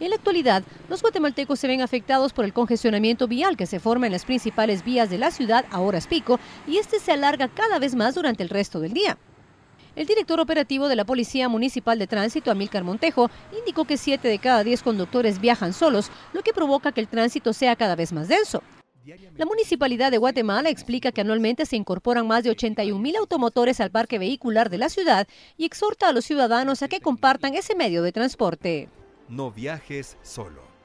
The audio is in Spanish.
En la actualidad, los guatemaltecos se ven afectados por el congestionamiento vial que se forma en las principales vías de la ciudad a horas pico y este se alarga cada vez más durante el resto del día. El director operativo de la Policía Municipal de Tránsito, Amílcar Montejo, indicó que 7 de cada 10 conductores viajan solos, lo que provoca que el tránsito sea cada vez más denso. La Municipalidad de Guatemala explica que anualmente se incorporan más de 81.000 automotores al parque vehicular de la ciudad y exhorta a los ciudadanos a que compartan ese medio de transporte. No viajes solo.